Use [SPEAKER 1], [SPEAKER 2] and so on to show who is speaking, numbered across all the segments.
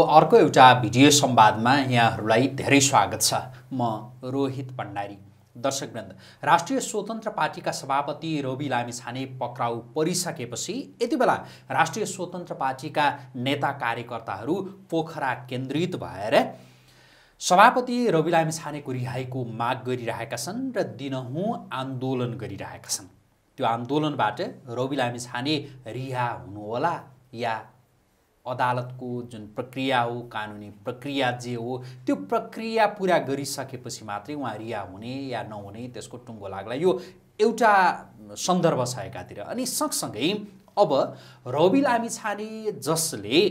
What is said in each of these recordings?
[SPEAKER 1] अर्को एउटा भिडियो संवादमा यहाँहरूलाई धेरै स्वागत छ म रोहित भण्डारी दर्शकवृन्द राष्ट्रिय स्वतन्त्र पार्टीका सभापति रवि लामिछाने पक्राउ परिसकेपछि यति बेला राष्ट्रिय स्वतन्त्र पार्टीका नेता कार्यकर्ताहरू पोखरा केन्द्रित भएर सभापति रवि लामिछानेको रिहाईको माग गरिरहेका छन् र दिनहुँ आन्दोलन गरिरहेका छन् त्यो आन्दोलनबाट रवि लामिछाने रिहा हुनुहोला या अदालतको जुन प्रक्रिया हो कानुनी प्रक्रिया जे हो त्यो प्रक्रिया पुरा गरिसकेपछि मात्रै उहाँ रिया हुने या नहुने त्यसको टुङ्गो लाग्ला यो एउटा सन्दर्भ छ एकातिर अनि सँगसँगै अब रवि लामी छाने जसले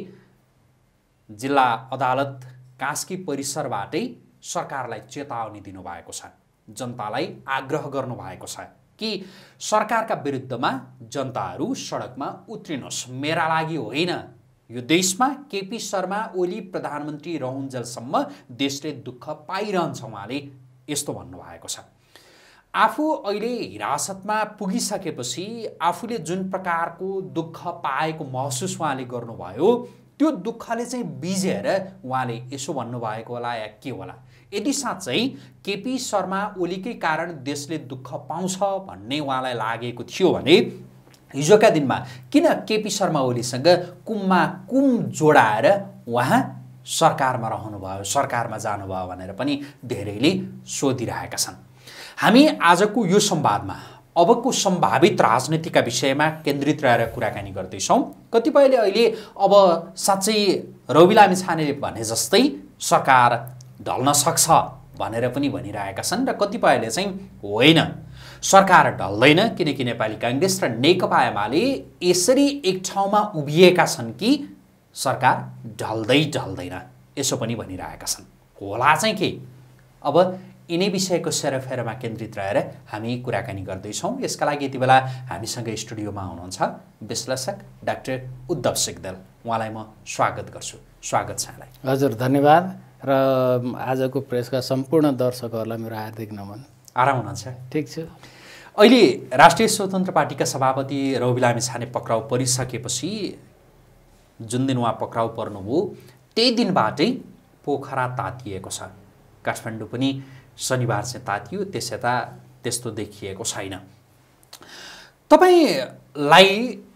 [SPEAKER 1] जिल्ला अदालत कास्की परिसरबाटै सरकारलाई चेतावनी दिनुभएको छ जनतालाई आग्रह गर्नुभएको छ कि सरकारका विरुद्धमा जनताहरू सडकमा उत्रिनुहोस् मेरा लागि होइन यो देशमा केपी शर्मा ओली प्रधानमन्त्री रहन्जेलसम्म देशले दुःख पाइरहन्छ उहाँले यस्तो भन्नुभएको छ आफू अहिले हिरासतमा पुगिसकेपछि आफूले जुन प्रकारको दुःख पाएको महसुस उहाँले गर्नुभयो त्यो दुःखले चाहिँ बिजेर उहाँले यसो भन्नुभएको होला या के होला यदि साँच्चै केपी शर्मा ओलीकै कारण देशले दुःख पाउँछ भन्ने उहाँलाई लागेको थियो भने हिजोका दिनमा किन केपी शर्मा ओलीसँग कुममा कुम जोडाएर उहाँ सरकारमा रहनुभयो सरकारमा जानुभयो भनेर पनि धेरैले सोधिरहेका छन् हामी आजको यो संवादमा अबको सम्भावित राजनीतिका विषयमा केन्द्रित रहेर कुराकानी गर्दैछौँ कतिपयले अहिले अब साँच्चै रवि लामी छानेले भने जस्तै सरकार ढल्न सक्छ भनेर पनि भनिरहेका छन् र कतिपयले चाहिँ होइन सरकार ढल्दैन किनकि नेपाली काङ्ग्रेस र नेकपा एमाले यसरी एक ठाउँमा उभिएका छन् कि सरकार ढल्दै ढल्दैन यसो पनि भनिरहेका छन् होला चाहिँ के अब यिनै विषयको सेरोफेरोमा केन्द्रित रहेर हामी कुराकानी गर्दैछौँ यसका लागि यति बेला हामीसँग स्टुडियोमा हुनुहुन्छ विश्लेषक डाक्टर उद्धव सिग्दल उहाँलाई म स्वागत गर्छु स्वागत छ हजुर धन्यवाद र आजको प्रेसका सम्पूर्ण दर्शकहरूलाई मेरो हार्दिक नमन आराम हुनुहुन्छ ठिक छ अहिले राष्ट्रिय स्वतन्त्र पार्टीका सभापति रवि लामी छाने पक्राउ परिसकेपछि जुन दिन उहाँ पक्राउ पर्नुभयो त्यही दिनबाटै पोखरा तातिएको छ काठमाडौँ पनि शनिबार चाहिँ तातियो त्यस यता त्यस्तो देखिएको छैन तपाईँलाई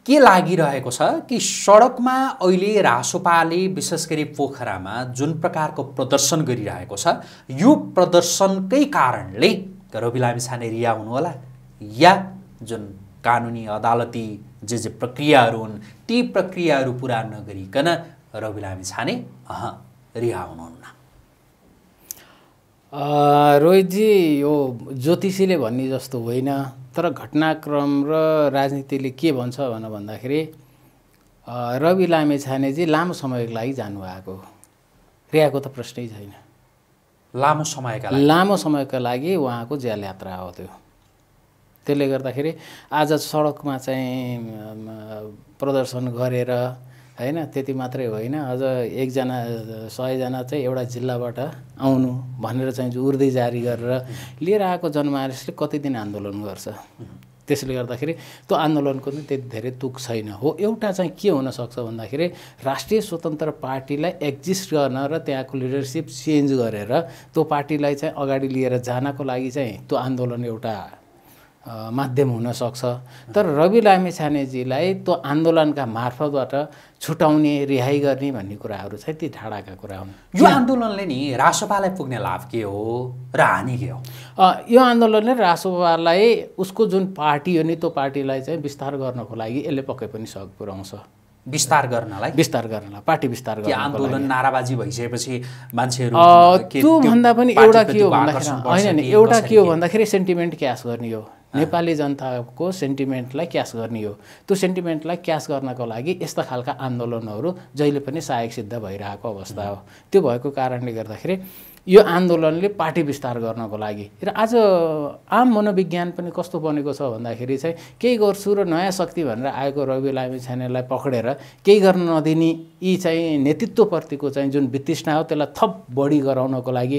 [SPEAKER 1] के लागिरहेको छ कि सडकमा अहिले रासोपाले विशेष गरी पोखरामा जुन प्रकारको प्रदर्शन गरिरहेको छ यो प्रदर्शनकै कारणले रवि लामिछाने रिया हुनुहोला या जुन कानुनी अदालती जे जे प्रक्रियाहरू हुन् ती प्रक्रियाहरू पुरा नगरिकन रवि लामी छाने अह रिहा हुनुहुन्न
[SPEAKER 2] रोहितजी यो ज्योतिषीले भन्ने जस्तो होइन तर घटनाक्रम र राजनीतिले के भन्छ भनेर भन्दाखेरि रवि लामे छानेजी लामो समयको लागि जानुभएको रियाको त प्रश्नै छैन
[SPEAKER 1] लामो समयका लामो
[SPEAKER 2] समयका लागि उहाँको ज्याल यात्रा हो त्यो त्यसले गर्दाखेरि आज सडकमा चाहिँ प्रदर्शन गरेर होइन त्यति मात्रै होइन अझ एकजना सयजना चाहिँ एउटा जिल्लाबाट आउनु भनेर चाहिँ उर्दै जारी गरेर लिएर आएको जनमानसले कति दिन आन्दोलन गर्छ त्यसले गर्दाखेरि त्यो आन्दोलनको पनि त्यति धेरै तुक छैन हो एउटा चाहिँ के हुनसक्छ भन्दाखेरि राष्ट्रिय स्वतन्त्र पार्टीलाई एक्जिस्ट गर्न र त्यहाँको लिडरसिप चेन्ज गरेर त्यो पार्टीलाई चाहिँ अगाडि लिएर जानको लागि चाहिँ त्यो आन्दोलन एउटा माध्यम हुनसक्छ तर रवि लामे छानेजीलाई त्यो आन्दोलनका मार्फतबाट छुटाउने रिहाई गर्ने भन्ने कुराहरू छ ती ठाडाका कुरा
[SPEAKER 1] हुन् यो आन्दोलनले नि रासोपालाई पुग्ने लाभ के हो र हानि के हो
[SPEAKER 2] यो आन्दोलनले रासोपालाई उसको जुन पार्टी हो नि त्यो पार्टीलाई चाहिँ विस्तार गर्नको
[SPEAKER 1] लागि यसले पक्कै पनि सहयोग पुऱ्याउँछ विस्तार गर्नलाई विस्तार गर्नलाई पार्टी विस्तार गर्न आन्दोलन नाराबाजी भइसकेपछि मान्छेहरू त्योभन्दा पनि एउटा के हो भन्दाखेरि होइन एउटा के हो
[SPEAKER 2] भन्दाखेरि सेन्टिमेन्ट क्यास गर्ने हो नेपाली जनताको सेन्टिमेन्टलाई क्यास गर्ने हो त्यो सेन्टिमेन्टलाई क्यास गर्नको लागि यस्ता खालका आन्दोलनहरू जहिले पनि सहायक सिद्ध भइरहेको अवस्था हो त्यो भएको कारणले गर्दाखेरि यो आन्दोलनले पार्टी विस्तार गर्नको लागि र आज आम मनोविज्ञान पनि कस्तो बनेको छ भन्दाखेरि चाहिँ केही गर्छु र नयाँ शक्ति भनेर आएको रवि लामी छानेलाई पक्रेर केही गर्न नदिने यी चाहिँ नेतृत्वप्रतिको चाहिँ जुन वितृष्णा हो त्यसलाई थप बढी गराउनको लागि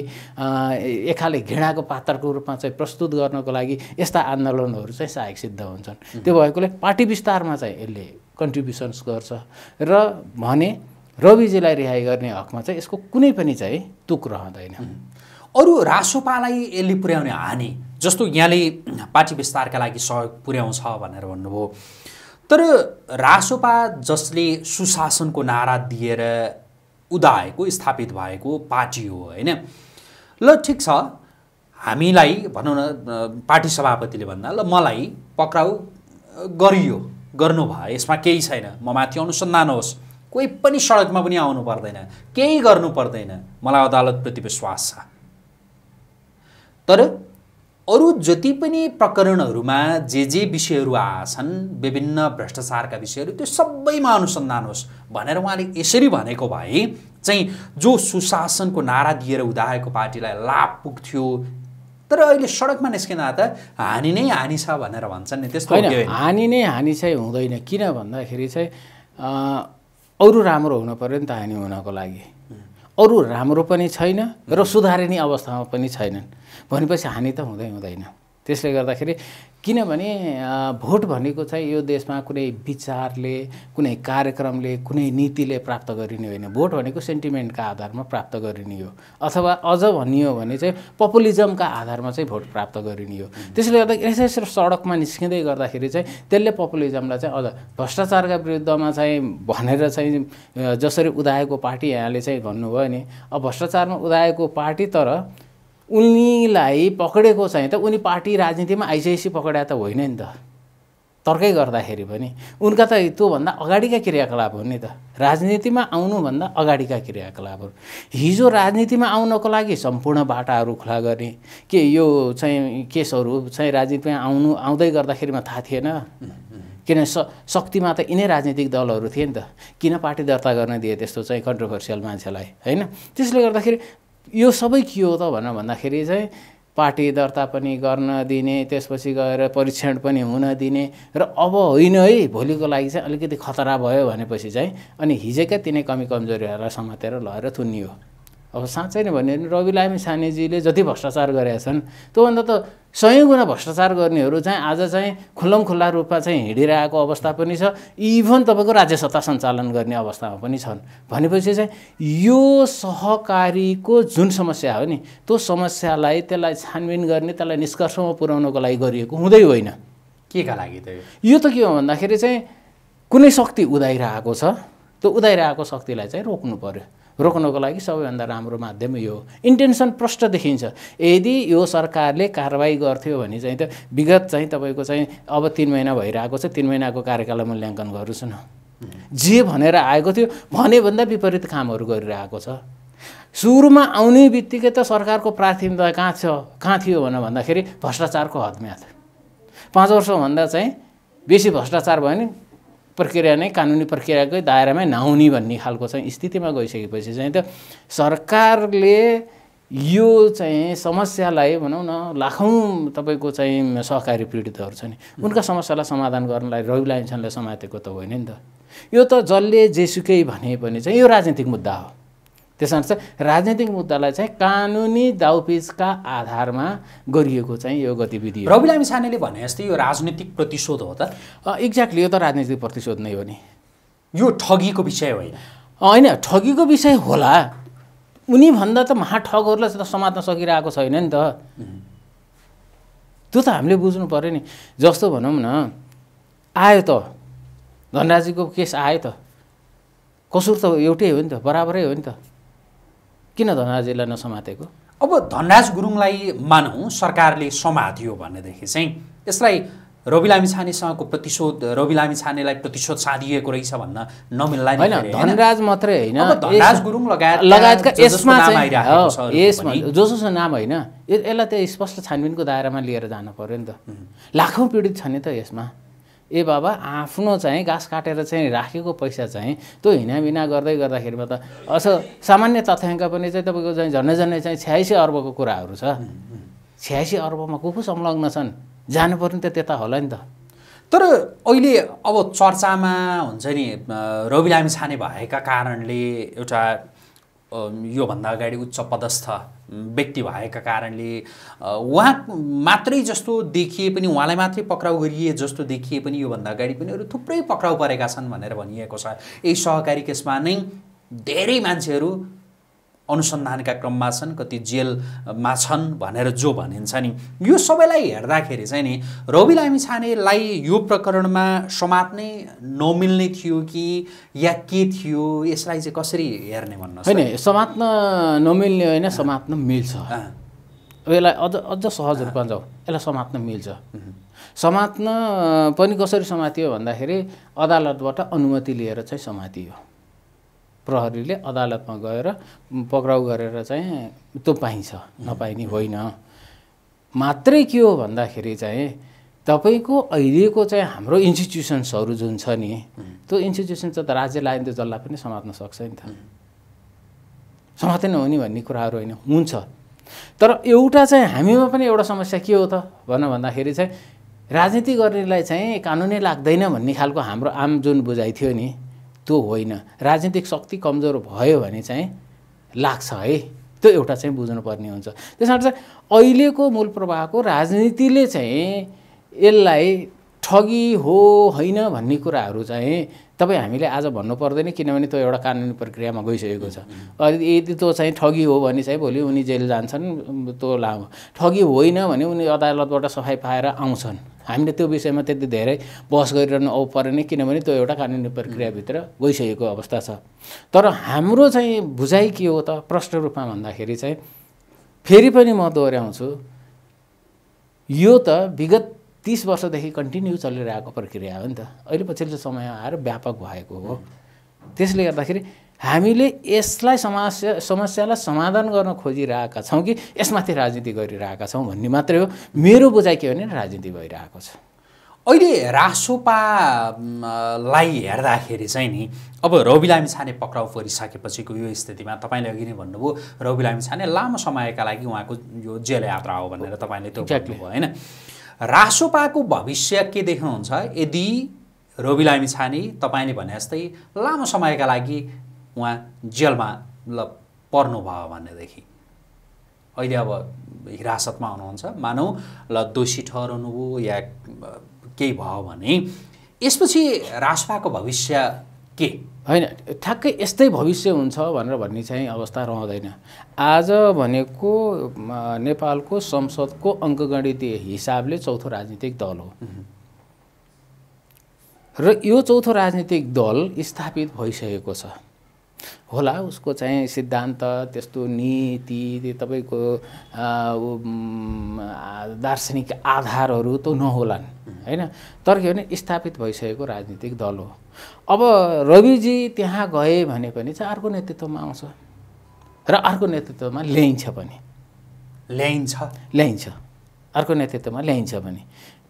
[SPEAKER 2] एकाले घृणाको पात्रको रूपमा चाहिँ प्रस्तुत गर्नको लागि यस्ता आन्दोलनहरू चाहिँ सहायक सिद्ध हुन्छन् त्यो भएकोले पार्टी विस्तारमा चाहिँ यसले कन्ट्रिब्युसन्स गर्छ र भने रविजीलाई रिहाई गर्ने हकमा
[SPEAKER 1] चाहिँ यसको कुनै पनि चाहिँ तुक रहँदैन अरू रासोपालाई यसले पुर्याउने हानि जस्तो यहाँले पार्टी विस्तारका लागि सहयोग पुर्याउँछ भनेर भन्नुभयो तर रासोपा जसले सुशासनको नारा दिएर उदाएको स्थापित भएको पार्टी हो होइन ल ठिक छ हामीलाई भनौँ न पार्टी सभापतिले भन्दा ल मलाई पक्राउ गरियो गर्नु भयो यसमा केही छैन म माथि अनुसन्धान होस् कोही पनि सडकमा पनि आउनु पर्दैन केही गर्नु पर्दैन मलाई अदालतप्रति विश्वास छ तर अरू जति पनि प्रकरणहरूमा जे जे विषयहरू आछन् विभिन्न भ्रष्टाचारका विषयहरू त्यो सबैमा अनुसन्धान होस् भनेर उहाँले यसरी भनेको भए चाहिँ जो सुशासनको नारा दिएर उदाएको पार्टीलाई लाभ पुग्थ्यो तर अहिले सडकमा निस्किँदा त हानि नै हानि छ भनेर भन्छन् नि त्यस्तो हानि
[SPEAKER 2] नै हानि चाहिँ हुँदैन किन भन्दाखेरि चाहिँ अरू राम्रो हुनु पऱ्यो नि त हानि हुनको लागि अरू राम्रो पनि छैन र सुधारिने अवस्थामा पनि छैनन् भनेपछि हानि त हुँदै हुँदैन त्यसले गर्दाखेरि किनभने भोट भनेको चाहिँ यो देशमा कुनै विचारले कुनै कार्यक्रमले कुनै नीतिले प्राप्त गरिने होइन भोट भनेको सेन्टिमेन्टका आधारमा प्राप्त गरिने हो अथवा अझ भनियो भने चाहिँ पपुलिजमका आधारमा चाहिँ भोट प्राप्त गरिने हो त्यसले गर्दा यसै सडकमा निस्किँदै गर्दाखेरि चाहिँ त्यसले पपुलिजमलाई चाहिँ अझ भ्रष्टाचारका विरुद्धमा चाहिँ भनेर चाहिँ जसरी उदाएको पार्टी यहाँले चाहिँ भन्नुभयो नि अब भ्रष्टाचारमा उदाएको पार्टी तर उनीलाई पक्रेको चाहिँ त उनी पार्टी राजनीतिमा आइसिआइसी पक्रा त होइन नि त तर्कै गर्दाखेरि पनि उनका त त्योभन्दा अगाडिका क्रियाकलाप हो नि त राजनीतिमा आउनुभन्दा अगाडिका क्रियाकलापहरू हिजो राजनीतिमा आउनको लागि सम्पूर्ण बाटाहरू खुला गर्ने के यो चाहिँ केसहरू चाहिँ राजनीतिमा आउनु आउँदै गर्दाखेरिमा थाहा थिएन किन स शक्तिमा त यिनै राजनीतिक दलहरू थिए नि त किन पार्टी दर्ता गर्न दिए त्यस्तो चाहिँ कन्ट्रोभर्सियल मान्छेलाई होइन त्यसले गर्दाखेरि यो सबै के हो त भनेर भन्दाखेरि चाहिँ पार्टी दर्ता पनि गर्न दिने त्यसपछि गएर परीक्षण पनि हुन दिने र अब होइन है भोलिको लागि चाहिँ अलिकति खतरा भयो भनेपछि चाहिँ अनि हिजैका तिनै कमी कमजोरीहरूलाई समातेर लगेर थुनियो अब साँच्चै नै भन्यो भने रवि लामी सानेजीले जति भ्रष्टाचार गरेका छन् त्योभन्दा त सयौँ गुणा भ्रष्टाचार गर्नेहरू चाहिँ आज चाहिँ खुल्लम खुल्ला रूपमा चाहिँ हिँडिरहेको अवस्था पनि छ इभन तपाईँको राज्य सत्ता सञ्चालन गर्ने अवस्थामा पनि छन् भनेपछि चाहिँ यो सहकारीको जुन समस्या हो नि त्यो समस्यालाई त्यसलाई छानबिन गर्ने त्यसलाई निष्कर्षमा पुर्याउनको लागि गरिएको हुँदै होइन
[SPEAKER 1] के का लागि त
[SPEAKER 2] यो त के हो भन्दाखेरि चाहिँ कुनै शक्ति उदाइरहेको छ त्यो उदाइरहेको शक्तिलाई चाहिँ रोक्नु पऱ्यो रोक्नको लागि सबैभन्दा राम्रो माध्यम यो हो इन्टेन्सन प्रष्ट देखिन्छ यदि यो सरकारले कारवाही गर्थ्यो भने चाहिँ त विगत चाहिँ तपाईँको चाहिँ अब तिन महिना भइरहेको छ तिन महिनाको कार्यकाल मूल्याङ्कन गर्छु न जे भनेर आएको थियो भनेभन्दा विपरीत कामहरू गरिरहेको छ सुरुमा आउने बित्तिकै त सरकारको प्राथमिकता कहाँ छ कहाँ थियो भनेर भन्दाखेरि भ्रष्टाचारको हदम्याथ पाँच वर्षभन्दा चाहिँ बेसी भ्रष्टाचार भयो भने प्रक्रिया नै कानुनी प्रक्रियाकै दायरामै नहुने भन्ने खालको चाहिँ स्थितिमा गइसकेपछि चाहिँ त सरकारले यो चाहिँ समस्यालाई भनौँ न लाखौँ तपाईँको चाहिँ सहकारी पीडितहरू छन् उनका समस्यालाई समाधान गर्नलाई रवि लाइन्सनलाई समातेको त होइन नि त यो त जसले जेसुकै भने पनि चाहिँ यो राजनीतिक मुद्दा हो चाहिँ राजनैतिक मुद्दालाई चाहिँ कानुनी दाउपेचका आधारमा गरिएको चाहिँ यो गतिविधि रवि लामी छानेले भने जस्तै यो राजनीतिक प्रतिशोध हो त एक्ज्याक्टली यो त राजनीतिक प्रतिशोध नै हो नि यो ठगीको विषय होइन होइन ठगीको विषय होला उनीभन्दा त महाठगहरूलाई त समात्न सकिरहेको छैन नि त त्यो त हामीले बुझ्नु पऱ्यो नि जस्तो भनौँ न आयो त धनराजीको केस आयो त कसुर त एउटै हो नि त बराबरै हो नि त
[SPEAKER 1] किन धनराज धनराजलाई नसमातेको अब धनराज गुरुङलाई मानौँ सरकारले समात्यो भनेदेखि चाहिँ यसलाई रवि लामी छानेसँगको प्रतिशोध रवि लामी छानेलाई प्रतिशोध साधिएको रहेछ भन्न नमिल्ला होइन धनराज
[SPEAKER 2] मात्रै होइन धनराज गुरुङ
[SPEAKER 1] लगायत लगायतका यसमा चाहिँ जोसोसो नाम होइन
[SPEAKER 2] यसलाई त्यो स्पष्ट छानबिनको दायरामा लिएर जानु पऱ्यो नि त लाखौँ पीडित छ नि त यसमा ए बाबा आफ्नो चाहिँ घाँस काटेर चाहिँ राखेको पैसा चाहिँ त्यो हिनामिना गर्दै गर्दाखेरिमा त असो सामान्य तथ्याङ्क पनि चाहिँ तपाईँको चाहिँ झन्डै झन्डै चाहिँ छ्यासी अर्बको कुराहरू छ छ्यासी अर्बमा को को संलग्न छन् पर्ने त त्यता होला नि त
[SPEAKER 1] तर अहिले अब चर्चामा हुन्छ नि रवि लामी छाने भएका कारणले एउटा योभन्दा अगाडि उच्च पदस्थ व्यक्ति भएका कारणले उहाँ मात्रै जस्तो देखिए पनि उहाँलाई मात्रै पक्राउ गरिए जस्तो देखिए पनि योभन्दा अगाडि पनि अरू थुप्रै पक्राउ परेका छन् भनेर भनिएको छ यही सहकारी केसमा नै धेरै मान्छेहरू अनुसन्धानका क्रममा छन् कति जेलमा छन् भनेर जो भनिन्छ नि यो सबैलाई हेर्दाखेरि चाहिँ नि रवि लामी छानेलाई यो प्रकरणमा समात्नै नमिल्ने थियो कि या के थियो यसलाई चाहिँ कसरी हेर्ने भन्नु होइन
[SPEAKER 2] समात्न नमिल्ने होइन समात्न मिल्छ यसलाई अझ अझ सहज रूपमा जाउ यसलाई समात्न मिल्छ समात्न पनि कसरी समातियो भन्दाखेरि अदालतबाट अनुमति लिएर चाहिँ समातियो प्रहरीले अदालतमा गएर पक्राउ गरेर चाहिँ त्यो पाइन्छ नपाइने होइन मात्रै के हो भन्दाखेरि चाहिँ तपाईँको अहिलेको चाहिँ हाम्रो इन्स्टिट्युसन्सहरू जुन छ नि त्यो इन्स्टिट्युसन त राज्य लाइन त जसलाई पनि समात्न सक्छ नि त हो नि भन्ने कुराहरू होइन हुन्छ तर एउटा चाहिँ हामीमा पनि एउटा समस्या के हो त भन भन्दाखेरि चाहिँ राजनीति गर्नेलाई चाहिँ कानुनै लाग्दैन भन्ने खालको हाम्रो आम जुन बुझाइ थियो नि त्यो होइन राजनीतिक शक्ति कमजोर भयो भने चाहिँ लाग्छ है त्यो एउटा चाहिँ बुझ्नुपर्ने हुन्छ त्यस कारण चाहिँ अहिलेको मूल प्रभावको राजनीतिले चाहिँ यसलाई ठगी हो होइन भन्ने कुराहरू चाहिँ तपाईँ हामीले आज भन्नु पर्दैन किनभने त्यो एउटा कानुनी प्रक्रियामा गइसकेको छ यदि त्यो चाहिँ ठगी हो भने चाहिँ भोलि उनी जेल जान्छन् त्यो लामो ठगी होइन भने उनी अदालतबाट सफाइ पाएर आउँछन् हामीले त्यो विषयमा त्यति धेरै बहस गरिरहनु आउ परेन किनभने त्यो एउटा कानुनी प्रक्रियाभित्र गइसकेको अवस्था छ तर हाम्रो चाहिँ बुझाइ के हो त प्रष्ट रूपमा भन्दाखेरि चाहिँ फेरि पनि म दोहोऱ्याउँछु यो त विगत तिस वर्षदेखि कन्टिन्यू चलिरहेको प्रक्रिया हो नि त अहिले पछिल्लो समय आएर व्यापक भएको हो त्यसले गर्दाखेरि हामीले यसलाई समस्या समस्यालाई समाधान गर्न खोजिरहेका छौँ कि यसमाथि राजनीति गरिरहेका छौँ भन्ने मात्रै हो मेरो बुझाइ के भने राजनीति भइरहेको छ
[SPEAKER 1] अहिले रासोपालाई हेर्दाखेरि चाहिँ नि अब रवि लामी छाने पक्राउ परिसकेपछिको यो स्थितिमा तपाईँले अघि नै भन्नुभयो रवि लामी छाने लामो समयका लागि उहाँको यो जेल यात्रा हो भनेर तपाईँले त्यो भन्नुभयो होइन रासोपाको भविष्य के देख्नुहुन्छ यदि रवि लामी छाने तपाईँले भने जस्तै लामो समयका लागि उहाँ जेलमा मतलब पर्नुभयो भनेदेखि अहिले अब हिरासतमा हुनुहुन्छ मानौ ल दोषी ठहराउनुभयो या केही भयो भने यसपछि रासोपाको भविष्य के होइन ठ्याक्कै यस्तै भविष्य हुन्छ भनेर भन्ने चाहिँ
[SPEAKER 2] अवस्था रहँदैन आज भनेको नेपालको संसदको अङ्कगणित हिसाबले चौथो राजनीतिक दल हो र यो चौथो राजनीतिक दल स्थापित भइसकेको छ होला उसको चाहिँ सिद्धान्त त्यस्तो नीति तपाईँको दार्शनिक आधारहरू त नहोलान् होइन तर के भने स्थापित भइसकेको राजनीतिक दल हो अब रविजी त्यहाँ गए भने पनि चाहिँ अर्को नेतृत्वमा आउँछ र अर्को नेतृत्वमा ल्याइन्छ पनि ल्याइन्छ ल्याइन्छ अर्को नेतृत्वमा ल्याइन्छ पनि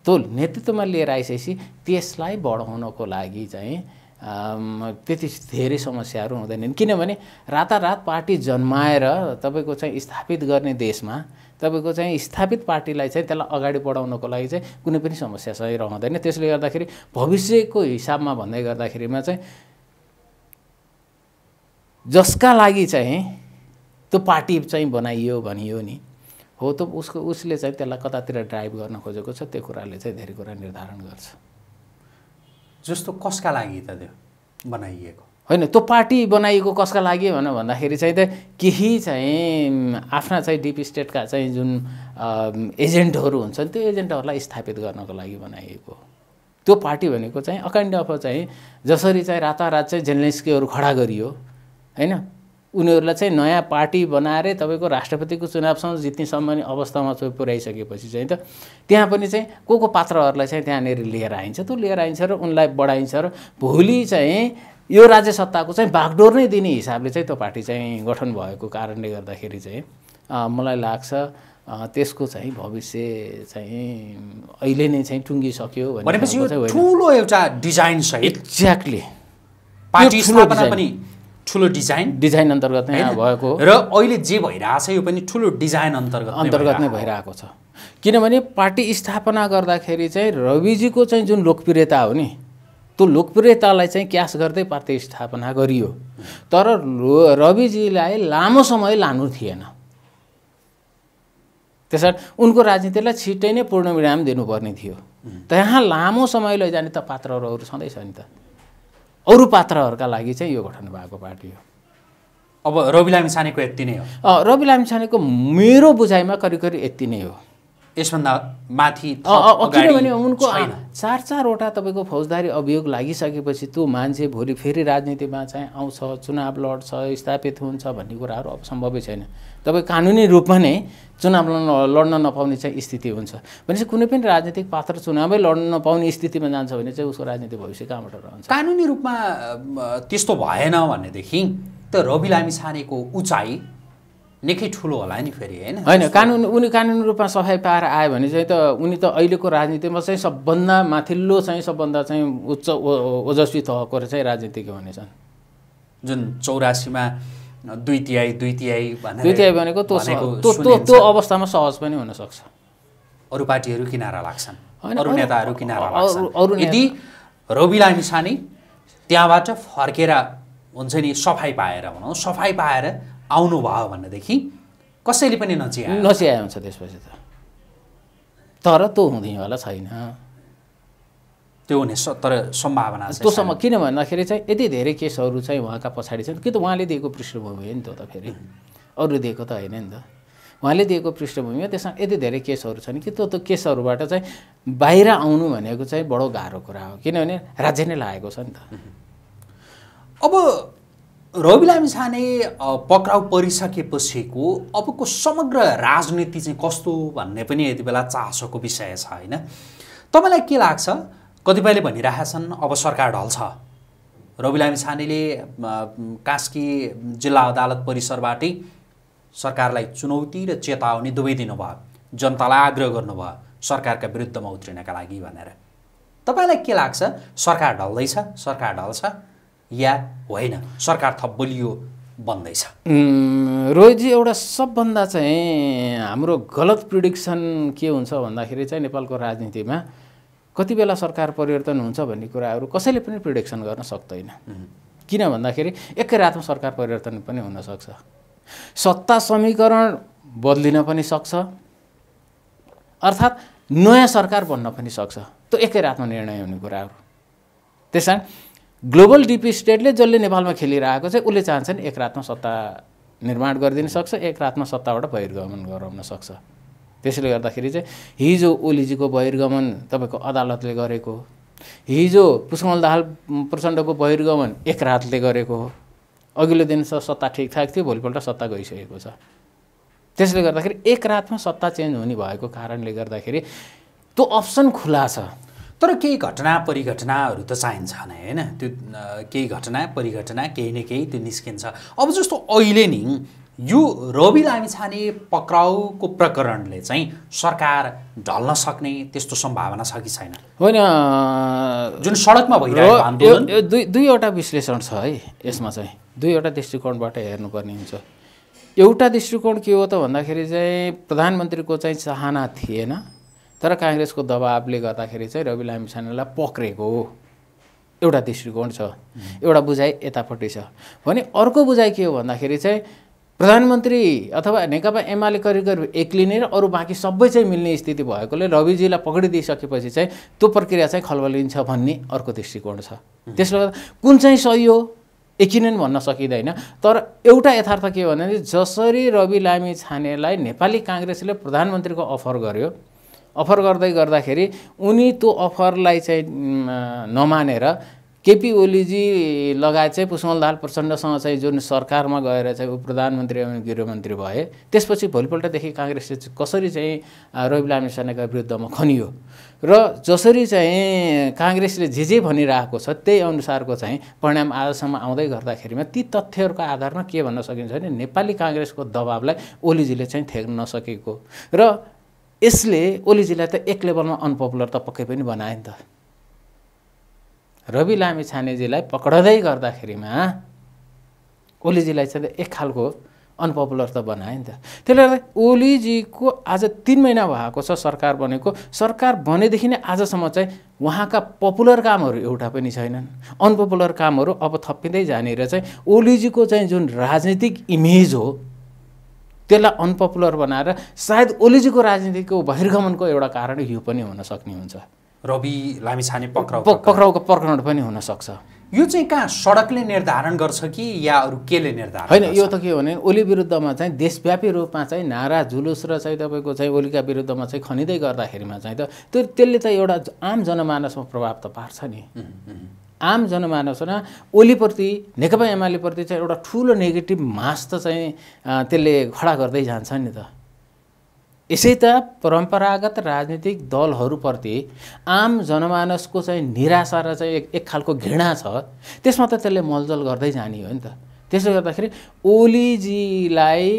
[SPEAKER 2] त्यो नेतृत्वमा लिएर आइसकेपछि त्यसलाई बढाउनको लागि चाहिँ त्यति धेरै समस्याहरू हुँदैनन् किनभने रातारात पार्टी जन्माएर तपाईँको चाहिँ स्थापित गर्ने देशमा तपाईँको चाहिँ स्थापित पार्टीलाई चाहिँ त्यसलाई अगाडि बढाउनको लागि चाहिँ कुनै पनि समस्या चाहिँ रहँदैन त्यसले गर्दाखेरि भविष्यको हिसाबमा भन्दै गर्दाखेरिमा चाहिँ जसका लागि चाहिँ त्यो पार्टी चाहिँ बनाइयो भनियो नि हो त उसको उसले चाहिँ त्यसलाई कतातिर ड्राइभ गर्न खोजेको छ त्यो कुराले चाहिँ धेरै कुरा निर्धारण गर्छ
[SPEAKER 1] जस्तो कसका लागि त त्यो बनाइएको
[SPEAKER 2] होइन त्यो पार्टी बनाइएको कसका लागि भनेर भन्दाखेरि चाहिँ त केही चाहिँ आफ्ना चाहिँ डिप स्टेटका चाहिँ जुन एजेन्टहरू हुन्छन् त्यो एजेन्टहरूलाई स्थापित गर्नको लागि बनाइएको त्यो पार्टी भनेको चाहिँ अकाइन्ड अफ चाहिँ जसरी चाहिँ रातारात चाहिँ जेर्नलिस्कीहरू खडा गरियो होइन उनीहरूलाई चाहिँ नयाँ पार्टी बनाएर तपाईँको राष्ट्रपतिको चुनावसम्म जित्ने सम्म अवस्थामा चाहिँ पुर्याइसकेपछि चाहिँ त त्यहाँ पनि चाहिँ को को पात्रहरूलाई चाहिँ त्यहाँनिर लिएर आइन्छ त्यो लिएर आइन्छ र उनलाई बढाइन्छ र भोलि चाहिँ यो राज्य सत्ताको चाहिँ बागडोर नै दिने हिसाबले चाहिँ त्यो पार्टी चाहिँ गठन भएको कारणले गर्दाखेरि चाहिँ मलाई लाग्छ त्यसको चाहिँ भविष्य चाहिँ अहिले नै चाहिँ टुङ्गिसक्यो भनेपछि ठुलो
[SPEAKER 1] एउटा डिजाइन छ एक्ज्याक्टली पार्टी पनि ठुलो डिजाइन डिजाइन अन्तर्गत नै भएको र अहिले जे छ यो पनि ठुलो डिजाइन अन्तर्गत अन्तर्गत नै भइरहेको छ किनभने
[SPEAKER 2] पार्टी स्थापना गर्दाखेरि चाहिँ रविजीको चाहिँ जुन लोकप्रियता हो नि त्यो लोकप्रियतालाई चाहिँ क्यास गर्दै पार्टी स्थापना गरियो तर रविजीलाई लामो समय लानु थिएन त्यसर्थ उनको राजनीतिलाई छिट्टै नै पूर्णविराम दिनुपर्ने थियो त्यहाँ लामो समय लैजाने त पात्रहरू छँदैछ नि त अरू पात्रहरूका लागि चाहिँ यो गठन भएको पार्टी हो अब रवि लामिछानेको यति नै हो रवि लामिछानेको मेरो बुझाइमा करिब करिब यति नै हो यसभन्दा
[SPEAKER 1] माथि किनभने उनको
[SPEAKER 2] चार चारवटा तपाईँको फौजदारी अभियोग लागिसकेपछि त्यो मान्छे भोलि फेरि राजनीतिमा चाहिँ आउँछ चुनाव लड्छ स्थापित हुन्छ भन्ने कुराहरू अब सम्भवै छैन तपाईँ कानुनी रूपमा नै चुनाव लड्न लड्न नपाउने चाहिँ स्थिति हुन्छ भनेपछि कुनै पनि राजनीतिक पात्र चुनावै लड्न नपाउने स्थितिमा जान्छ भने चाहिँ उसको राजनीतिक भविष्य कहाँबाट
[SPEAKER 1] रहन्छ कानुनी रूपमा त्यस्तो भएन भनेदेखि त रवि लामी लामिछानेको उचाइ निकै ठुलो होला नि फेरि होइन होइन कानुन
[SPEAKER 2] उनी कानुनी रूपमा सफाइ पाएर आयो भने चाहिँ त उनी त अहिलेको राजनीतिमा चाहिँ सबभन्दा माथिल्लो चाहिँ सबभन्दा चाहिँ उच्च ओजस्वी
[SPEAKER 1] तहको चाहिँ राजनीतिज्ञ हुनेछन् जुन चौरासीमा दुई तिहाई दुई तिहाई दुई तिहाई भनेको त्यो त्यो अवस्थामा सहज पनि हुनसक्छ अरू पार्टीहरू किनारा लाग्छन् अरू नेताहरू किनारा लाग्छन् अरू यदि रवि लामी त्यहाँबाट फर्केर हुन्छ नि सफाइ पाएर भनौँ सफाइ पाएर आउनु आउनुभयो भनेदेखि कसैले पनि नचिया नचिया हुन्छ त्यसपछि त तर त्यो हुँदै होला छैन त्यो हुने तर सम्भावना त्यो सम्म
[SPEAKER 2] किन भन्दाखेरि चाहिँ यति धेरै केसहरू चाहिँ उहाँका पछाडि छन् कि त उहाँले दिएको पृष्ठभूमि हो नि त त फेरि अरू दिएको त होइन नि त उहाँले दिएको पृष्ठभूमि हो त्यसमा यति धेरै केसहरू छन् कि त्यो त्यो केसहरूबाट चाहिँ बाहिर आउनु भनेको चाहिँ बडो गाह्रो कुरा हो किनभने राज्य नै लागेको
[SPEAKER 1] छ नि त अब रवि लामी छाने पक्राउ परिसकेपछिको अबको समग्र राजनीति चाहिँ कस्तो भन्ने पनि यति बेला चासोको विषय छ होइन तपाईँलाई के लाग्छ कतिपयले भनिरहेका छन् अब सरकार ढल्छ रवि लामी छानेले कास्की जिल्ला अदालत परिसरबाटै सरकारलाई चुनौती र चेतावनी दुवै दिनुभयो जनतालाई आग्रह गर्नुभयो सरकारका विरुद्धमा उत्रिनका लागि भनेर तपाईँलाई के लाग्छ सरकार ढल्दैछ सरकार ढल्छ या होइन सरकार थप बलियो बन्दैछ
[SPEAKER 2] रोहितजी एउटा सबभन्दा चाहिँ हाम्रो गलत प्रिडिक्सन के हुन्छ भन्दाखेरि चाहिँ नेपालको राजनीतिमा कति बेला सरकार परिवर्तन हुन्छ भन्ने कुराहरू कसैले पनि प्रिडिक्सन गर्न सक्दैन किन भन्दाखेरि एकै रातमा सरकार परिवर्तन पनि हुनसक्छ सत्ता समीकरण बदलिन पनि सक्छ अर्थात् नयाँ सरकार बन्न पनि सक्छ त्यो एकै रातमा निर्णय हुने कुराहरू त्यस कारण ग्लोबल डिपी स्टेटले जसले नेपालमा खेलिरहेको छ उसले चाहन्छन् एक रातमा सत्ता निर्माण गरिदिन सक्छ एक रातमा सत्ताबाट बहिर्गमन गराउन सक्छ त्यसले गर्दाखेरि चाहिँ हिजो ओलीजीको बहिर्गमन तपाईँको अदालतले गरेको हो हिजो पुष्कमल दाहाल प्रचण्डको बहिर्गमन एक रातले गरेको हो अघिल्लो दिन सत्ता ठिकठाक थियो भोलिपल्ट सत्ता गइसकेको छ त्यसले गर्दाखेरि एक रातमा सत्ता चेन्ज हुने भएको कारणले गर्दाखेरि
[SPEAKER 1] त्यो अप्सन खुला छ तर केही घटना परिघटनाहरू त चाहिन्छ नै होइन त्यो केही घटना परिघटना केही न केही त्यो निस्किन्छ अब जस्तो अहिले नि यो रवि लामिछाने पक्राउको प्रकरणले चाहिँ सरकार ढल्न सक्ने त्यस्तो सम्भावना छ कि छैन
[SPEAKER 2] होइन जुन सडकमा भइरहेको दुई दुईवटा विश्लेषण छ है यसमा चाहिँ दुईवटा दृष्टिकोणबाट हेर्नुपर्ने हुन्छ एउटा दृष्टिकोण के हो त भन्दाखेरि चाहिँ प्रधानमन्त्रीको चाहिँ चाहना थिएन तर काङ्ग्रेसको दबावले गर्दाखेरि चाहिँ रवि लामिछानेलाई पक्रेको हो एउटा दृष्टिकोण छ एउटा बुझाइ यतापट्टि छ भने अर्को बुझाइ के हो भन्दाखेरि चाहिँ प्रधानमन्त्री अथवा नेकपा एमाले करिब करिब एक्लिने र अरू बाँकी सबै चाहिँ मिल्ने स्थिति भएकोले रविजीलाई पक्रिदिइसकेपछि चाहिँ त्यो प्रक्रिया चाहिँ खलबलिन्छ भन्ने अर्को दृष्टिकोण छ त्यसले गर्दा कुन चाहिँ सही हो एकिनेन भन्न सकिँदैन तर एउटा यथार्थ के हो भने जसरी रवि लामी छानेलाई नेपाली काङ्ग्रेसले प्रधानमन्त्रीको अफर गर्यो अफर गर्दै गर्दाखेरि उनी त्यो अफरलाई चाहिँ नमानेर केपी ओलीजी लगायत चाहिँ पुष्मल दाहाल प्रचण्डसँग चाहिँ जुन सरकारमा गएर चाहिँ ऊ प्रधानमन्त्री एवं गृहमन्त्री भए त्यसपछि भोलिपल्टदेखि काङ्ग्रेसले कसरी चाहिँ रवि लामी सेनाका विरुद्धमा खनियो र जसरी चाहिँ काङ्ग्रेसले जे जे भनिरहेको छ त्यही अनुसारको चाहिँ परिणाम आजसम्म आउँदै गर्दाखेरिमा ती तथ्यहरूको आधारमा के भन्न सकिन्छ भने नेपाली काङ्ग्रेसको दबावलाई ओलीजीले चाहिँ थ्याक्न नसकेको र यसले ओलीजीलाई त एक लेभलमा अनपपुलर त पक्कै पनि बनायो नि त रवि लामी छानेजीलाई पक्राउँदै गर्दाखेरिमा ओलीजीलाई चाहिँ एक खालको अनपपुलर त बनायो नि त त्यसले गर्दा ओलीजीको आज तिन महिना भएको छ सरकार बनेको सरकार बनेदेखि नै आजसम्म चाहिँ उहाँका पपुलर कामहरू एउटा पनि छैनन् अनपपुलर कामहरू अब थपिँदै जाने र चाहिँ ओलीजीको चाहिँ जुन राजनीतिक इमेज हो त्यसलाई अनपपुलर बनाएर सायद ओलीजीको राजनीतिको बहिर्गमनको एउटा
[SPEAKER 1] कारण यो पनि हुन सक्ने हुन्छ रवि लामिछाने पक्राउ पक्राउको प्रकरण पनि हुनसक्छ यो चाहिँ कहाँ सडकले निर्धारण गर्छ कि या अरू केले निर्धारण होइन यो त के हो भने ओली
[SPEAKER 2] विरुद्धमा चाहिँ देशव्यापी रूपमा चाहिँ नारा जुलुस र चाहिँ तपाईँको चाहिँ ओलीका विरुद्धमा चाहिँ खनिँदै गर्दाखेरिमा चाहिँ त त्यो त्यसले त एउटा आम जनमानसमा प्रभाव त पार्छ नि आम जनमानस जनमानसमा ओलीप्रति नेकपा एमालेप्रति चाहिँ एउटा ठुलो नेगेटिभ मास त चाहिँ त्यसले खडा गर्दै जान्छ नि त यसै त परम्परागत राजनीतिक दलहरूप्रति आम जनमानसको चाहिँ निराशा र चाहिँ एक, एक खालको घृणा छ त्यसमा त त्यसले मलजल गर्दै जाने हो नि त त्यसो गर्दाखेरि ओलीजीलाई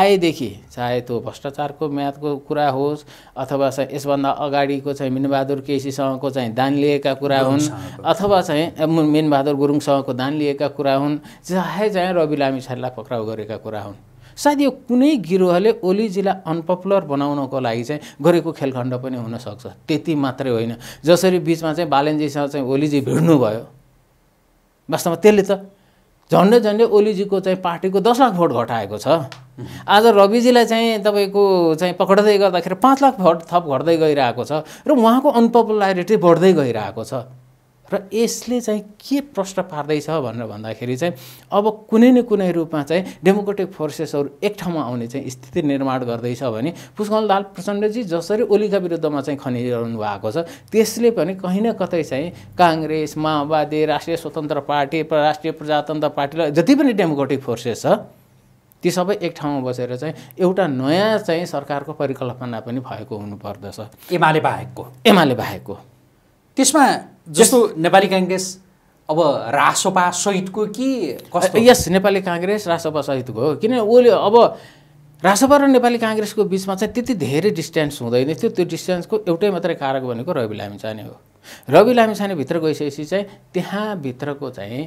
[SPEAKER 2] आएदेखि चाहे त्यो भ्रष्टाचारको म्यादको कुरा होस् अथवा चाहिँ यसभन्दा अगाडिको चाहिँ मिनबहादुर केसीसँगको चाहिँ दान लिएका कुरा हुन् अथवा चाहिँ मिनबहादुर गुरुङसँगको दान लिएका कुरा हुन् चाहे चाहिँ रवि लामी पक्राउ गरेका कुरा हुन् सायद यो कुनै गिरोहले ओलीजीलाई अनपपुलर बनाउनको लागि चाहिँ गरेको खेलखण्ड पनि हुनसक्छ त्यति मात्रै होइन जसरी बिचमा चाहिँ बालेनजीसँग चाहिँ ओलीजी भिड्नुभयो वास्तवमा त्यसले त झन्डै झन्डै ओलीजीको चाहिँ पार्टीको दस लाख भोट घटाएको छ आज रविजीलाई चाहिँ तपाईँको चाहिँ पक्र्दै गर्दाखेरि पाँच लाख भोट थप घट्दै गइरहेको छ र उहाँको अनपपुलारिटी बढ्दै गइरहेको छ र यसले चाहिँ के प्रश्न पार्दैछ भनेर भन्दाखेरि चाहिँ अब कुनै न कुनै रूपमा चाहिँ डेमोक्रेटिक फोर्सेसहरू एक ठाउँमा आउने चाहिँ स्थिति निर्माण गर्दैछ भने पुष्कल लाल प्रचण्डजी जसरी ओलीका विरुद्धमा चाहिँ खनिरहनु भएको छ त्यसले पनि कहीँ न कतै चाहिँ काङ्ग्रेस माओवादी राष्ट्रिय स्वतन्त्र पार्टी राष्ट्रिय प्रजातन्त्र पार्टीलाई जति पनि डेमोक्रेटिक फोर्सेस छ ती सबै एक ठाउँमा बसेर चाहिँ एउटा नयाँ चाहिँ सरकारको परिकल्पना पनि भएको हुनुपर्दछ
[SPEAKER 1] एमाले बाहेकको एमाले बाहेकको त्यसमा जस्तो नेपाली काङ्ग्रेस अब रासोपा सहितको कि कस्तो यस नेपाली काङ्ग्रेस रासोपा सहितको हो किनभने उसले
[SPEAKER 2] अब रासोपा र नेपाली काङ्ग्रेसको बिचमा चाहिँ त्यति धेरै डिस्टेन्स हुँदैन थियो त्यो डिस्टेन्सको एउटै मात्रै कारक भनेको रवि लामिछाने हो रवि भित्र गइसकेपछि चाहिँ त्यहाँभित्रको चाहिँ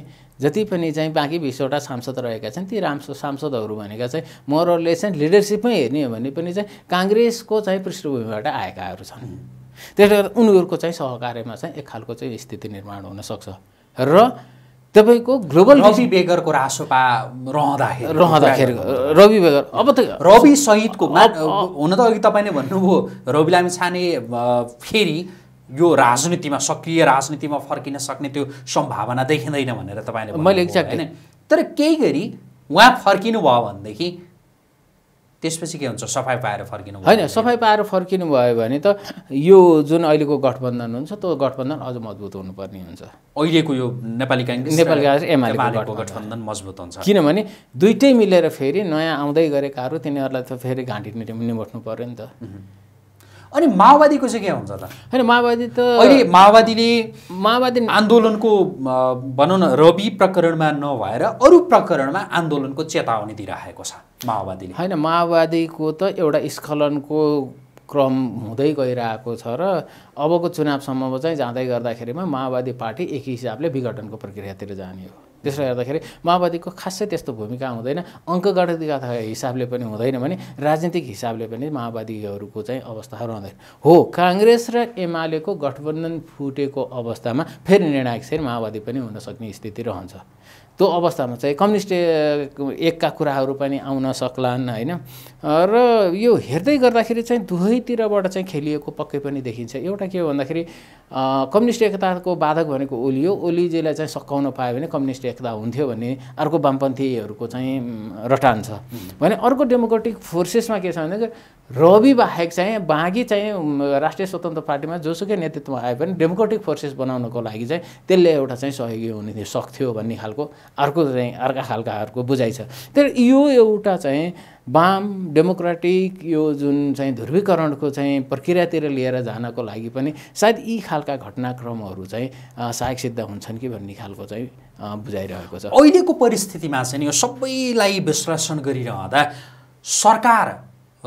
[SPEAKER 2] जति पनि चाहिँ बाँकी बिसवटा सांसद रहेका छन् ती राम सांसदहरू भनेका चाहिँ मोरलले चाहिँ लिडरसिपमै हेर्ने हो भने पनि चाहिँ काङ्ग्रेसको चाहिँ पृष्ठभूमिबाट आएकाहरू छन् त्यसले गर्दा उनीहरूको चाहिँ सहकार्यमा चाहिँ एक खालको चाहिँ स्थिति निर्माण हुनसक्छ र तपाईँको
[SPEAKER 1] ग्लोबल रवि बेगरको रासोपा रहँदाखेरि रहँदाखेरि रवि बेगर अब त रवि सहितको हुन त अघि तपाईँले भन्नुभयो रवि लामी छाने फेरि यो राजनीतिमा सक्रिय राजनीतिमा फर्किन सक्ने त्यो सम्भावना देखिँदैन भनेर तपाईँले मैले एक्ज्याक्ट होइन तर केही गरी उहाँ फर्किनु भयो भनेदेखि त्यसपछि के हुन्छ सफाइ पाएर फर्किनु होइन
[SPEAKER 2] सफाइ पाएर फर्किनु भयो भने त यो जुन अहिलेको गठबन्धन हुन्छ त्यो गठबन्धन अझ मजबुत हुनुपर्ने हुन्छ
[SPEAKER 1] अहिलेको यो नेपाली काङ्ग्रेस नेपाली काङ्ग्रेस एमालेको गठबन्धन मजबुत हुन्छ किनभने
[SPEAKER 2] दुइटै मिलेर फेरि नयाँ आउँदै गरेकाहरू तिनीहरूलाई त फेरि घाँटी निमोट्नु पऱ्यो नि त अनि माओवादीको चाहिँ के हुन्छ त होइन माओवादी त अहिले
[SPEAKER 1] माओवादीले माओवादी आन्दोलनको भनौँ न रवि प्रकरणमा नभएर अरू प्रकरणमा आन्दोलनको चेतावनी दिइराखेको छ
[SPEAKER 2] माओवादीले होइन माओवादीको त एउटा स्खलनको क्रम हुँदै गइरहेको छ र अबको चुनावसम्म चाहिँ जाँदै गर्दाखेरिमा माओवादी पार्टी एक हिसाबले विघटनको प्रक्रियातिर जाने हो त्यसले हेर्दाखेरि माओवादीको खासै त्यस्तो भूमिका हुँदैन अङ्कगणित हिसाबले पनि हुँदैन भने राजनीतिक हिसाबले पनि माओवादीहरूको चाहिँ अवस्था रहँदैन हो काङ्ग्रेस र एमालेको गठबन्धन फुटेको अवस्थामा फेरि निर्णायक निर्णायकशीर माओवादी पनि हुन सक्ने स्थिति रहन्छ त्यो अवस्थामा चाहिँ कम्युनिस्ट एकका कुराहरू पनि आउन सक्लान् होइन र यो हेर्दै गर्दाखेरि चाहिँ दुवैतिरबाट चाहिँ खेलिएको पक्कै पनि देखिन्छ एउटा के हो भन्दाखेरि कम्युनिस्ट एकताको बाधक भनेको ओली हो ओलीजीलाई चाहिँ सकाउन पायो भने कम्युनिस्ट एकता हुन्थ्यो भन्ने अर्को वामपन्थीहरूको चाहिँ रटान छ भने अर्को डेमोक्रेटिक फोर्सेसमा के छ भने रवि बाहेक चाहिँ बाँकी चाहिँ राष्ट्रिय स्वतन्त्र पार्टीमा जोसुकै नेतृत्वमा आए पनि डेमोक्रेटिक फोर्सेस बनाउनको लागि चाहिँ त्यसले एउटा चाहिँ सहयोगी हुने सक्थ्यो भन्ने खालको अर्को चाहिँ अर्का खालकाहरूको बुझाइ छ तर यो एउटा चाहिँ वाम डेमोक्रेटिक यो जुन चाहिँ ध्रुवीकरणको चाहिँ प्रक्रियातिर लिएर जानको लागि पनि सायद यी खालका घटनाक्रमहरू चाहिँ सहायक सिद्ध हुन्छन् कि भन्ने खालको
[SPEAKER 1] चाहिँ बुझाइरहेको छ अहिलेको परिस्थितिमा चाहिँ यो सबैलाई विश्लेषण गरिरहँदा सरकार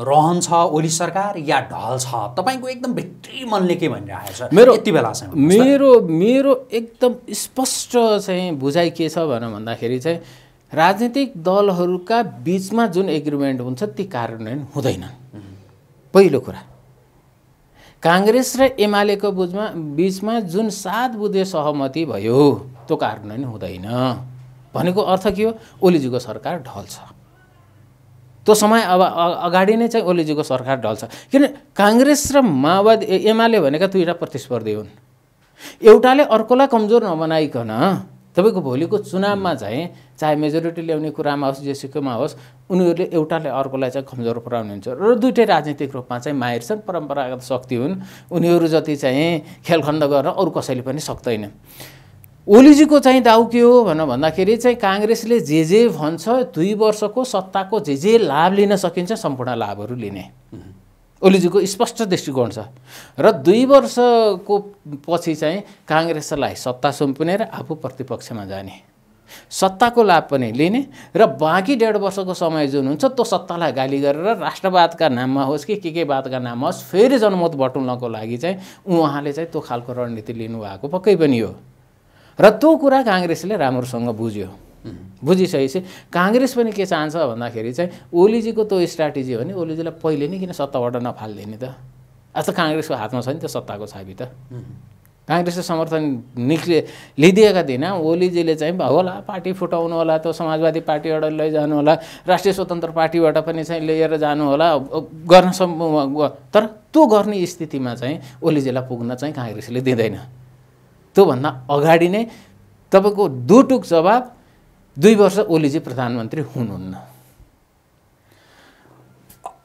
[SPEAKER 1] रहन्छ ओली सरकार या ढल्छ तपाईँको एकदम भित्री मनले के भनिरहेको छ मेरो यति बेला
[SPEAKER 2] चाहिँ मेरो मेरो एकदम स्पष्ट चाहिँ बुझाइ के छ भनेर भन्दाखेरि चाहिँ राजनीतिक दलहरूका बिचमा जुन एग्रिमेन्ट हुन्छ ती कार्यान्वयन हुँदैन पहिलो कुरा काङ्ग्रेस र एमालेको बुझमा बिचमा जुन सात बुधे सहमति भयो त्यो कार्यान्वयन हुँदैन भनेको अर्थ के हो ओलीजीको सरकार ढल्छ त्यो समय अब अगाडि नै चाहिँ ओलीजीको सरकार ढल्छ किन काङ्ग्रेस र माओवादी एमाले भनेका दुईवटा प्रतिस्पर्धी हुन् एउटाले अर्कोलाई कमजोर नबनाइकन तपाईँको भोलिको चुनावमा चाहिँ चाहे मेजोरिटी ल्याउने कुरामा होस् जेसुकैमा होस् उनीहरूले एउटाले अर्कोलाई चाहिँ कमजोर पुऱ्याउने हुन्छ र दुइटै राजनीतिक रूपमा चाहिँ माहिर छन् परम्परागत शक्ति हुन् उनीहरू जति चाहिँ खेलखण्ड गरेर अरू कसैले पनि सक्दैनन् ओलीजीको चाहिँ दाउ के हो भनेर भन्दाखेरि चाहिँ काङ्ग्रेसले जे जे भन्छ दुई वर्षको सत्ताको जे जे लाभ लिन सकिन्छ सम्पूर्ण लाभहरू लिने ओलीजीको स्पष्ट दृष्टिकोण छ र दुई वर्षको पछि चाहिँ काङ्ग्रेसलाई सत्ता सुम्पिने र आफू प्रतिपक्षमा जाने सत्ताको लाभ पनि लिने र बाँकी डेढ वर्षको समय जुन हुन्छ त्यो सत्तालाई गाली गरेर राष्ट्रवादका नाममा होस् कि के के बातका नाममा होस् फेरि जनमत बटुल्नको लागि चाहिँ उहाँले चाहिँ त्यो खालको रणनीति लिनुभएको पक्कै पनि हो र त्यो कुरा काङ्ग्रेसले राम्रोसँग बुझ्यो बुझिसकेपछि काङ्ग्रेस पनि के चाहन्छ भन्दाखेरि चाहिँ ओलीजीको त्यो स्ट्राटेजी हो नि ओलीजीलाई पहिले नै किन सत्ताबाट नि त आज त काङ्ग्रेसको हातमा छ नि त सत्ताको छाबी त काङ्ग्रेसले समर्थन निक्ले लिदिएका थिएन ओलीजीले चाहिँ होला पार्टी फुटाउनु होला त्यो समाजवादी पार्टीबाट लैजानु होला राष्ट्रिय स्वतन्त्र पार्टीबाट पनि चाहिँ लिएर जानु होला गर्न सम्भव तर त्यो गर्ने स्थितिमा चाहिँ ओलीजीलाई पुग्न चाहिँ काङ्ग्रेसले दिँदैन त्योभन्दा अगाडि नै तपाईँको दुटुक जवाब दुई वर्ष ओली ओलीजी प्रधानमन्त्री हुनुहुन्न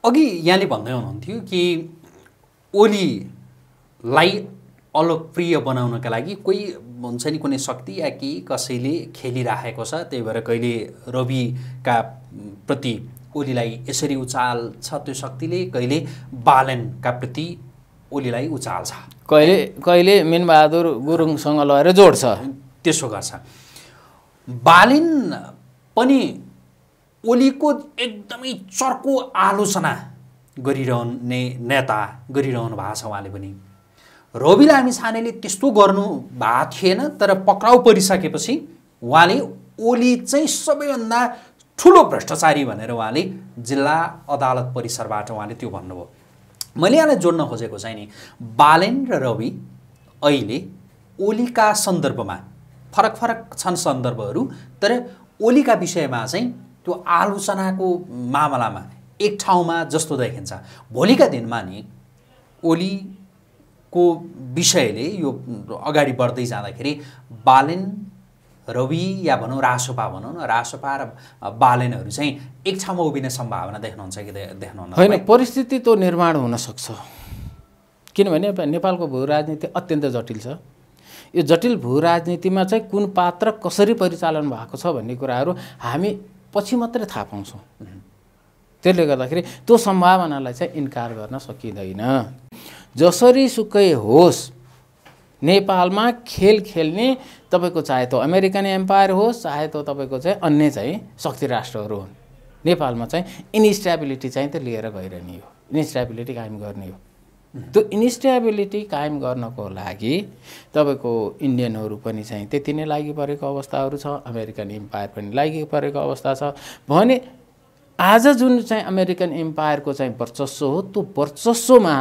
[SPEAKER 1] अघि यहाँले भन्दै हुनुहुन्थ्यो कि ओलीलाई अलोकप्रिय बनाउनका लागि कोही हुन्छ नि कुनै शक्ति या कि कसैले खेलिराखेको छ त्यही भएर कहिले रविका प्रति ओलीलाई यसरी उचाल्छ त्यो शक्तिले कहिले बालनका प्रति ओलीलाई उचाल्छ
[SPEAKER 2] कहिले कहिले मिनबहादुर गुरुङसँग लगेर जोड्छ
[SPEAKER 1] त्यसो गर्छ बालिन पनि ओलीको एकदमै चर्को आलोचना गरिरहने नेता गरिरहनु भएको छ उहाँले पनि रवि लामी छानेले त्यस्तो गर्नु भएको थिएन तर पक्राउ परिसकेपछि उहाँले ओली चाहिँ सबैभन्दा ठुलो भ्रष्टाचारी भनेर उहाँले जिल्ला अदालत परिसरबाट उहाँले त्यो भन्नुभयो मैले यहाँलाई जोड्न खोजेको चाहिँ नि बालेन र रवि अहिले ओलीका सन्दर्भमा फरक फरक छन् सन्दर्भहरू तर ओलीका विषयमा चाहिँ त्यो आलोचनाको मामलामा एक ठाउँमा जस्तो देखिन्छ भोलिका दिनमा नि ओलीको विषयले यो अगाडि बढ्दै जाँदाखेरि बालेन रवि या भनौँ रासोपा भनौँ न रासोपा र बालेनहरू चाहिँ एक ठाउँमा उभिने सम्भावना देख्नुहुन्छ कि देख्नुहुन्न होइन
[SPEAKER 2] परिस्थिति त निर्माण हुनसक्छ किनभने नेपालको भू राजनीति अत्यन्त जटिल छ यो जटिल भू राजनीतिमा चाहिँ कुन पात्र कसरी परिचालन भएको छ भन्ने कुराहरू हामी पछि मात्रै थाहा पाउँछौँ त्यसले गर्दाखेरि त्यो सम्भावनालाई चाहिँ इन्कार गर्न सकिँदैन जसरी सुकै होस् नेपालमा खेल खेल्ने तपाईँको चाहे त अमेरिकन एम्पायर होस् चाहे त तपाईँको चाहिँ अन्य चाहिँ शक्ति राष्ट्रहरू हुन् नेपालमा चाहिँ इन्स्टेबिलिटी चाहिँ त लिएर गइरहने हो इन्स्टेबिलिटी कायम गर्ने हो त्यो इन्स्टेबिलिटी कायम गर्नको लागि तपाईँको इन्डियनहरू पनि चाहिँ त्यति नै लागि परेको अवस्थाहरू छ अमेरिकन एम्पायर पनि लागि परेको अवस्था छ भने आज जुन चाहिँ अमेरिकन एम्पायरको चाहिँ वर्चस्व हो त्यो वर्चस्वमा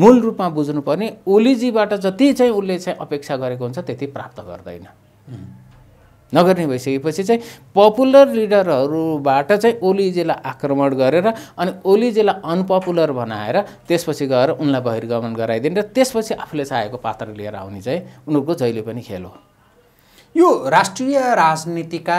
[SPEAKER 2] मूल रूपमा बुझ्नुपर्ने ओलीजीबाट जति चाहिँ उसले चाहिँ अपेक्षा गरेको हुन्छ त्यति प्राप्त गर्दैन नगर्ने भइसकेपछि चाहिँ पपुलर लिडरहरूबाट चाहिँ ओलीजीलाई आक्रमण गरेर अनि ओलीजीलाई अनपपुलर बनाएर त्यसपछि गएर उनलाई बहिर्गमन गराइदिने र त्यसपछि आफूले चाहेको पात्र लिएर आउने चाहिँ उनीहरूको जहिले पनि खेल हो
[SPEAKER 1] यो राष्ट्रिय राजनीतिका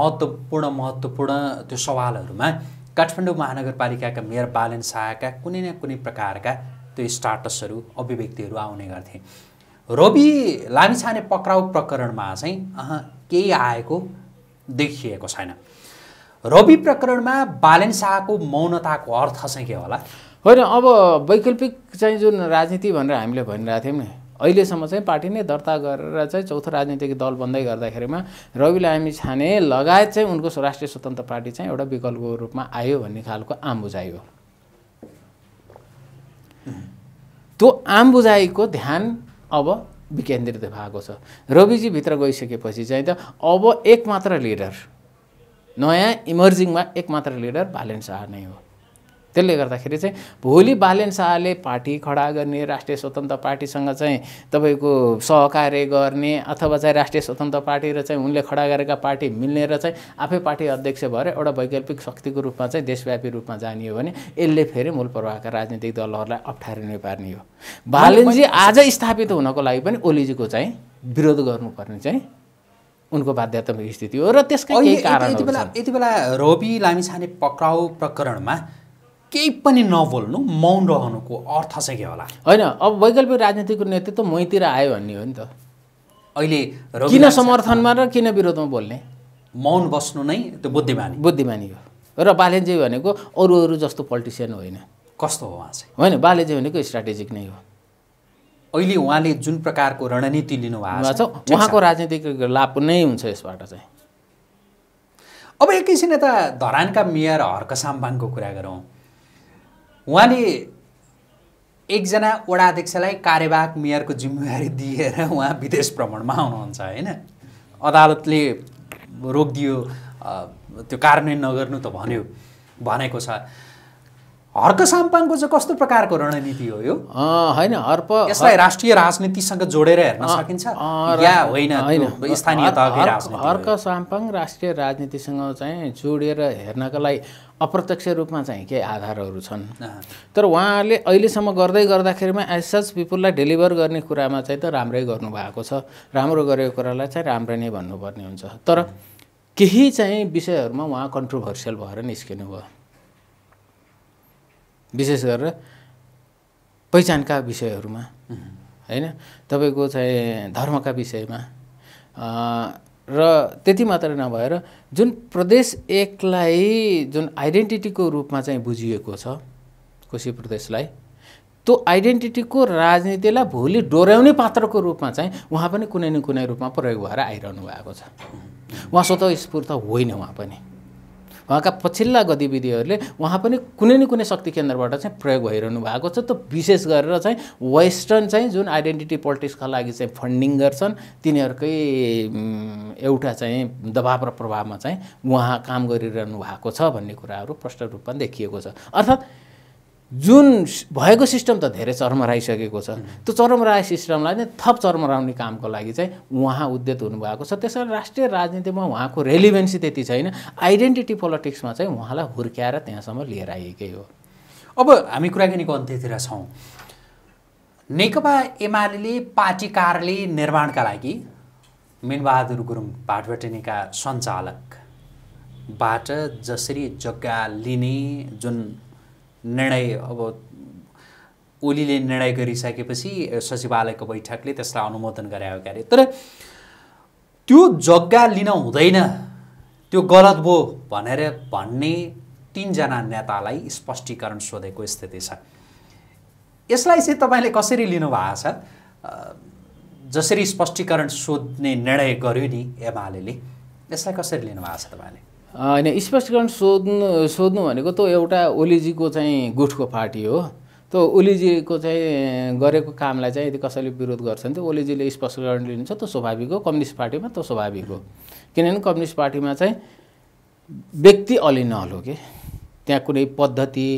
[SPEAKER 1] महत्त्वपूर्ण महत्त्वपूर्ण त्यो सवालहरूमा काठमाडौँ महानगरपालिकाका मेयर बालन शाहका कुनै न कुनै प्रकारका त्यो स्टाटसहरू अभिव्यक्तिहरू आउने गर्थे रवि लामिछाने पक्राउ प्रकरणमा चाहिँ केही आएको देखिएको छैन रवि प्रकरणमा बालेन शाहको मौनताको अर्थ चाहिँ के होला होइन अब वैकल्पिक चाहिँ
[SPEAKER 2] जुन राजनीति भनेर हामीले भनिरहेको थियौँ नि अहिलेसम्म चाहिँ पार्टी नै दर्ता गरेर चाहिँ चौथो राजनीतिक दल बन्दै गर्दाखेरिमा रवि लामी छाने लगायत चाहिँ उनको राष्ट्रिय स्वतन्त्र पार्टी चाहिँ एउटा विकल्पको रूपमा आयो भन्ने खालको आम बुझाइ हो त्यो आम बुझाइको ध्यान अब विकेन्द्रित भएको छ रविजीभित्र गइसकेपछि चाहिँ त अब एकमात्र लिडर नयाँ इमर्जिङमा एकमात्र लिडर भालेन शाह नै हो त्यसले गर्दाखेरि चाहिँ भोलि बालेन शाहले पार्टी खडा गर्ने राष्ट्रिय स्वतन्त्र पार्टीसँग चाहिँ तपाईँको सहकार्य गर्ने अथवा चाहिँ राष्ट्रिय स्वतन्त्र पार्टी र चाहिँ उनले खडा गरेका पार्टी मिल्ने र चाहिँ आफै पार्टी अध्यक्ष भएर एउटा वैकल्पिक शक्तिको रूपमा चाहिँ देशव्यापी रूपमा जानियो भने यसले फेरि मूल प्रभावका राजनीतिक दलहरूलाई अप्ठ्यारो नै पार्ने हो बालेनजी आज स्थापित हुनको लागि पनि ओलीजीको चाहिँ विरोध गर्नुपर्ने चाहिँ
[SPEAKER 1] उनको बाध्यात्मक स्थिति हो र त्यसको यति बेला यति बेला रवि लामिछाने पक्राउ प्रकरणमा केही पनि नबोल्नु मौन रहनुको अर्थ चाहिँ के होला होइन अब वैकल्पिक राजनीतिको नेतृत्व मैतिर आयो भन्ने हो नि त अहिले किन
[SPEAKER 2] समर्थनमा र किन विरोधमा बोल्ने मौन बस्नु नै त्यो बुद्धिमानी बुद्धिमानी हो र बालेन्जी भनेको अरू अरू जस्तो पोलिटिसियन होइन कस्तो हो उहाँ चाहिँ होइन बालेन्जी भनेको स्ट्राटेजिक
[SPEAKER 1] नै हो अहिले उहाँले जुन प्रकारको रणनीति लिनुभएको छ उहाँको राजनीतिक लाभ नै हुन्छ यसबाट चाहिँ अब एकैछिन यता धरानका मेयर हर्क कुरा गरौँ उहाँले एकजना वडाध्यक्षलाई कार्यवाहक मेयरको जिम्मेवारी दिएर उहाँ विदेश भ्रमणमा आउनुहुन्छ होइन अदालतले रोकिदियो त्यो कार्यान्वयन नगर्नु त भन्यो भनेको छ हर्क साम्पाङको चाहिँ कस्तो प्रकारको रणनीति हो यो होइन हर्प यसलाई राष्ट्रिय राजनीतिसँग जोडेर हेर्न सकिन्छ या होइन स्थानीय
[SPEAKER 2] हर्क साम्पाङ राष्ट्रिय राजनीतिसँग चाहिँ जोडेर हेर्नको लागि अप्रत्यक्ष रूपमा चाहिँ केही आधारहरू छन् तर उहाँहरूले अहिलेसम्म गर्दै गर्दाखेरिमा एज सच पिपुललाई डेलिभर गर्ने कुरामा चाहिँ त राम्रै गर्नुभएको छ राम्रो गरेको कुरालाई चाहिँ राम्रै नै भन्नुपर्ने हुन्छ तर केही चाहिँ विषयहरूमा उहाँ कन्ट्रोभर्सियल भएर निस्किनु भयो विशेष गरेर पहिचानका विषयहरूमा होइन तपाईँको चाहिँ धर्मका विषयमा र त्यति मात्र नभएर जुन प्रदेश एकलाई जुन आइडेन्टिटीको रूपमा चाहिँ बुझिएको छ कोशी प्रदेशलाई त्यो आइडेन्टिटीको राजनीतिलाई भोलि डोर्याउने पात्रको रूपमा चाहिँ उहाँ पनि कुनै न कुनै रूपमा प्रयोग भएर आइरहनु भएको छ उहाँ स्वतः स्फूर्त होइन उहाँ पनि उहाँका पछिल्ला गतिविधिहरूले उहाँ पनि कुनै न कुनै शक्ति केन्द्रबाट चाहिँ प्रयोग भइरहनु भएको छ त विशेष गरेर चाहिँ वेस्टर्न चाहिँ जुन आइडेन्टिटी पोलिटिक्सका लागि चाहिँ फन्डिङ गर्छन् तिनीहरूकै एउटा चाहिँ दबाब र प्रभावमा चाहिँ उहाँ काम गरिरहनु भएको छ भन्ने कुराहरू प्रष्ट रूपमा देखिएको छ अर्थात् जुन भएको सिस्टम त धेरै चरमराइसकेको छ त्यो चरमराए सिस्टमलाई नै थप चरमराउने कामको लागि चाहिँ उहाँ उद्यत हुनुभएको छ त्यस कारण राष्ट्रिय राजनीतिमा उहाँको रेलिभेन्सी त्यति छैन आइडेन्टिटी पोलिटिक्समा चाहिँ उहाँलाई
[SPEAKER 1] हुर्क्याएर त्यहाँसम्म लिएर आएकै हो अब हामी कुराकानीको अन्त्यतिर छौँ नेकपा एमाले पार्टी कार्यालय निर्माणका लागि मेनबहादुर गुरुङ भाटभटेनीका सञ्चालकबाट जसरी जग्गा लिने जुन निर्णय अब ओलीले निर्णय गरिसकेपछि सचिवालयको बैठकले त्यसलाई अनुमोदन गरायो क्यारे तर त्यो जग्गा लिन हुँदैन त्यो गलत भयो भनेर भन्ने तिनजना नेतालाई स्पष्टीकरण सोधेको स्थिति छ यसलाई चाहिँ तपाईँले कसरी लिनुभएको छ जसरी स्पष्टीकरण सोध्ने निर्णय गर्यो नि एमाले यसलाई कसरी लिनुभएको छ तपाईँले
[SPEAKER 2] होइन स्पष्टीकरण सोध्नु सोध्नु भनेको त एउटा ओलीजीको चाहिँ गुठको पार्टी हो त ओलीजीको चाहिँ गरेको कामलाई चाहिँ यदि कसैले विरोध गर्छ भने त ओलीजीले स्पष्टीकरण लिन्छ त स्वाभाविक हो कम्युनिस्ट पार्टीमा त स्वाभाविक हो किनभने कम्युनिस्ट पार्टीमा चाहिँ व्यक्ति अलिनल हो कि त्यहाँ कुनै पद्धति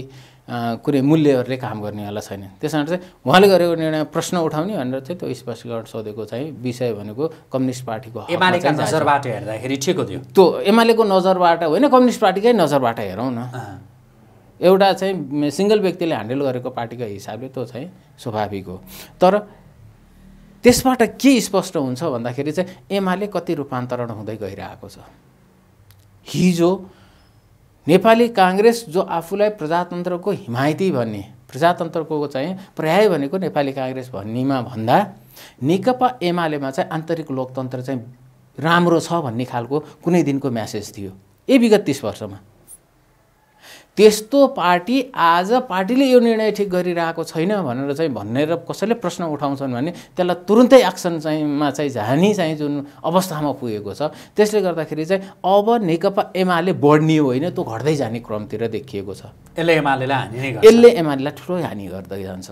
[SPEAKER 2] कुनै मूल्यहरूले काम गर्नेवाला छैन त्यस कारण चाहिँ उहाँले गरेको निर्णय प्रश्न उठाउने भनेर चाहिँ त्यो स्पष्टीकरण सोधेको चाहिँ विषय भनेको कम्युनिस्ट पार्टीको नजरबाट
[SPEAKER 1] हेर्दाखेरि ठिक थियो
[SPEAKER 2] त्यो एमालेको नजरबाट होइन कम्युनिस्ट पार्टीकै नजरबाट हेरौँ न एउटा चाहिँ सिङ्गल व्यक्तिले ह्यान्डल गरेको पार्टीको हिसाबले त्यो चाहिँ स्वाभाविक हो तर त्यसबाट के स्पष्ट हुन्छ भन्दाखेरि चाहिँ एमाले कति रूपान्तरण हुँदै गइरहेको छ हिजो नेपाली काङ्ग्रेस जो आफूलाई प्रजातन्त्रको हिमायती भन्ने प्रजातन्त्रको चाहिँ पर्याय भनेको नेपाली काङ्ग्रेस भन्नेमा भन्दा नेकपा एमालेमा चाहिँ आन्तरिक लोकतन्त्र चाहिँ राम्रो छ भन्ने खालको कुनै दिनको म्यासेज थियो ए विगत तिस वर्षमा त्यस्तो पार्टी आज पार्टीले यो निर्णय ठिक गरिरहेको छैन भनेर चाहिँ भनेर कसैले प्रश्न उठाउँछन् भने त्यसलाई तुरुन्तै एक्सन चाहिँमा चाहिँ झानी चाहिँ जुन अवस्थामा पुगेको छ त्यसले गर्दाखेरि चाहिँ अब नेकपा एमाले बढ्ने होइन त्यो घट्दै जाने क्रमतिर देखिएको छ
[SPEAKER 1] यसले एमालेलाई हानि यसले
[SPEAKER 2] एमालेलाई ठुलो हानि गर्दै जान्छ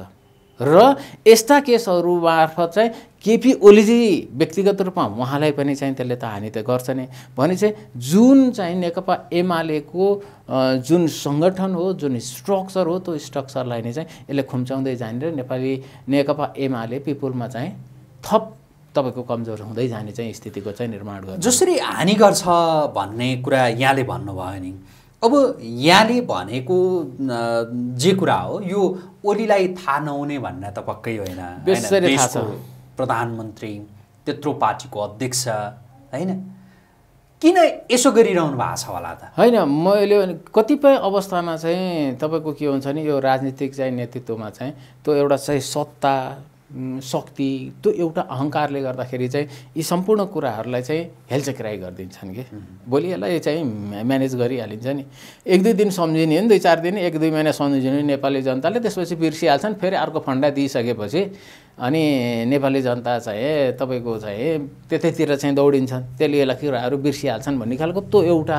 [SPEAKER 2] र यस्ता केसहरू मार्फत चाहिँ केपी ओलीजी व्यक्तिगत रूपमा उहाँलाई पनि चाहिँ त्यसले त हानि त गर्छ नै भने चाहिँ जुन चाहिँ नेकपा एमालेको जुन सङ्गठन हो जुन स्ट्रक्चर हो त्यो स्ट्रक्चरलाई नै चाहिँ यसले खुम्चाउँदै जाने र नेपाली नेकपा एमाले पिपुलमा चाहिँ थप तपाईँको कमजोर हुँदै जाने चाहिँ स्थितिको
[SPEAKER 1] चाहिँ निर्माण गर्छ जसरी हानि गर्छ भन्ने कुरा यहाँले भन्नुभयो नि अब यहाँले भनेको जे कुरा हो यो ओलीलाई थाहा नहुने भन्ने त पक्कै होइन प्रधानमन्त्री त्यत्रो पार्टीको अध्यक्ष होइन किन यसो गरिरहनु भएको छ होला त
[SPEAKER 2] होइन मैले कतिपय अवस्थामा चाहिँ तपाईँको के हुन्छ भने यो राजनीतिक चाहिँ नेतृत्वमा चाहिँ त्यो एउटा चाहिँ सत्ता शक्ति त्यो एउटा अहङ्कारले गर्दाखेरि चाहिँ यी सम्पूर्ण कुराहरूलाई चाहिँ हेलचेक्राइ गरिदिन्छन् कि भोलि यसलाई चाहिँ म्यानेज गरिहालिन्छ नि एक दुई दिन सम्झिने हो नि दुई चार दिन एक दुई महिना सम्झिने नेपाली जनताले त्यसपछि बिर्सिहाल्छन् फेरि अर्को फन्डा दिइसकेपछि अनि नेपाली जनता चाहिँ तपाईँको चाहिँ त्यतैतिर चाहिँ दौडिन्छन् त्यसले कुराहरू बिर्सिहाल्छन् भन्ने खालको त्यो एउटा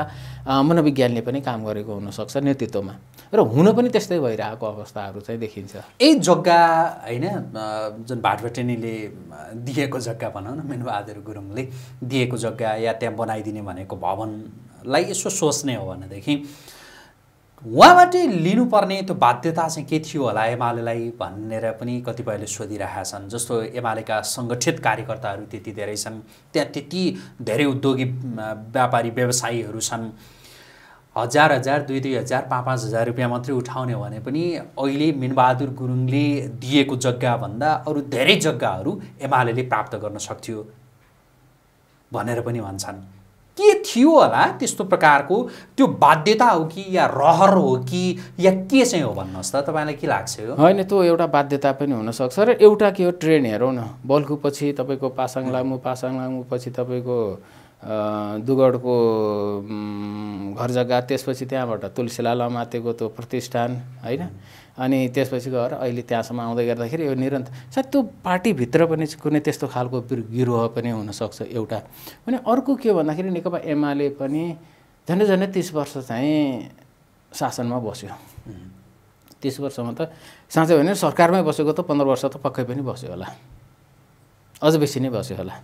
[SPEAKER 2] मनोविज्ञानले पनि काम गरेको हुनसक्छ
[SPEAKER 1] नेतृत्वमा र हुन पनि त्यस्तै भइरहेको अवस्थाहरू चाहिँ देखिन्छ यही जग्गा होइन जुन भाटभटेनीले दिएको जग्गा भनौँ न मेनबहादुर गुरुङले दिएको जग्गा या त्यहाँ बनाइदिने भनेको भवनलाई यसो सोच्ने हो भनेदेखि उहाँबाटै लिनुपर्ने त्यो बाध्यता चाहिँ के थियो होला एमालेलाई भनेर पनि कतिपयले सोधिरहेका छन् जस्तो एमालेका सङ्गठित कार्यकर्ताहरू त्यति धेरै छन् त्यहाँ त्यति धेरै उद्योगी व्यापारी व्यवसायीहरू छन् हजार हजार दुई दुई हजार पाँच पाँच हजार रुपियाँ मात्रै उठाउने हो भने पनि अहिले मिनबहादुर गुरुङले दिएको जग्गाभन्दा अरू धेरै जग्गाहरू एमाले प्राप्त गर्न सक्थ्यो भनेर पनि भन्छन् के थियो होला त्यस्तो प्रकारको त्यो बाध्यता हो कि या रहर हो कि या के चाहिँ हो भन्नुहोस् त तपाईँलाई के लाग्छ होइन
[SPEAKER 2] त्यो एउटा बाध्यता पनि हुनसक्छ र एउटा के हो ट्रेन हेरौँ न बल्कु पछि तपाईँको पासाङ लामु पासाङ लामु पछि तपाईँको दुगडको घर जग्गा त्यसपछि त्यहाँबाट तुलसीला लमातेको त्यो प्रतिष्ठान होइन अनि त्यसपछि गएर अहिले त्यहाँसम्म आउँदै गर्दाखेरि यो निरन्तर सायद त्यो पार्टीभित्र पनि कुनै त्यस्तो खालको गिरोह पनि हुनसक्छ एउटा अनि अर्को के भन्दाखेरि नेकपा एमाले पनि झन्डै झन्डै तिस वर्ष चाहिँ शासनमा बस्यो तिस वर्षमा त साँच्चै भने सरकारमै बसेको त पन्ध्र वर्ष त पक्कै पनि बस्यो होला अझ बेसी नै बस्यो होला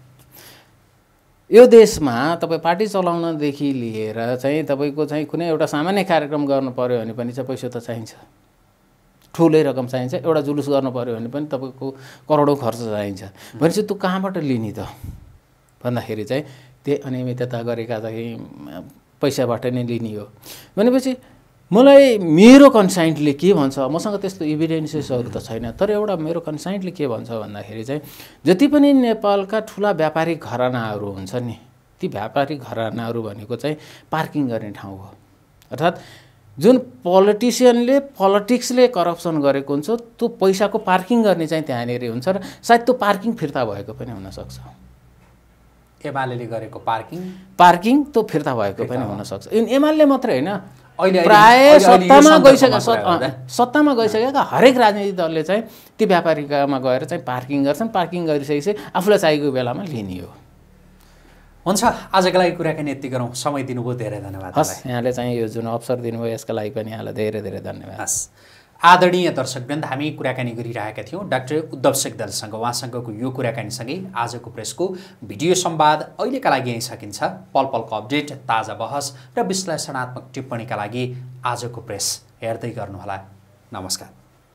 [SPEAKER 2] यो देशमा तपाईँ पार्टी चलाउनदेखि लिएर चाहिँ तपाईँको चाहिँ कुनै एउटा सामान्य कार्यक्रम गर्नु पऱ्यो भने पनि चाहिँ पैसा त चाहिन्छ ठुलै रकम चाहिन्छ एउटा जुलुस गर्नु पऱ्यो भने पनि तपाईँको करोडौँ खर्च चाहिन्छ भनेपछि त्यो कहाँबाट लिने त भन्दाखेरि चाहिँ त्यही अनियमितता गरेका चाहिँ पैसाबाट नै लिने हो भनेपछि मलाई मेरो कन्साइन्टले के भन्छ मसँग त्यस्तो इभिडेन्सेसहरू त छैन तर एउटा मेरो कन्साइन्टले के भन्छ भन्दाखेरि चाहिँ जति पनि नेपालका ठुला व्यापारिक घरानाहरू हुन्छ नि ती व्यापारिक घरानाहरू भनेको चाहिँ पार्किङ गर्ने ठाउँ हो अर्थात् जुन पोलिटिसियनले पोलिटिक्सले करप्सन गरेको हुन्छ त्यो पैसाको पार्किङ गर्ने चाहिँ त्यहाँनिर हुन्छ र सायद त्यो पार्किङ फिर्ता भएको पनि हुनसक्छ
[SPEAKER 1] एमाले गरेको पार्किङ
[SPEAKER 2] पार्किङ त्यो फिर्ता भएको पनि हुनसक्छ इन एमाले मात्रै होइन
[SPEAKER 1] अहिले प्राय सत्तामा गइसकेका
[SPEAKER 2] सत्तामा गइसकेका हरेक राजनीति दलले चाहिँ त्यो व्यापारीकामा गएर चाहिँ पार्किङ गर्छन् पार्किङ गरिसकेपछि आफूलाई चाहिएको बेलामा लिने हो
[SPEAKER 1] हुन्छ आजको लागि कुराकानी यति गरौँ समय दिनुभयो धेरै धन्यवाद हस् यहाँले चाहिँ यो जुन अवसर दिनुभयो यसका लागि पनि यहाँलाई धेरै धेरै धन्यवाद हस् आदरणीय दर्शकवृन्द हामी कुराकानी गरिरहेका थियौँ डाक्टर उद्धव सेकदलसँग उहाँसँगको यो कुराकानीसँगै आजको प्रेसको भिडियो सम्वाद अहिलेका लागि यहीँ सकिन्छ पल पलको अपडेट ताजा बहस र विश्लेषणात्मक टिप्पणीका लागि आजको प्रेस हेर्दै गर्नुहोला नमस्कार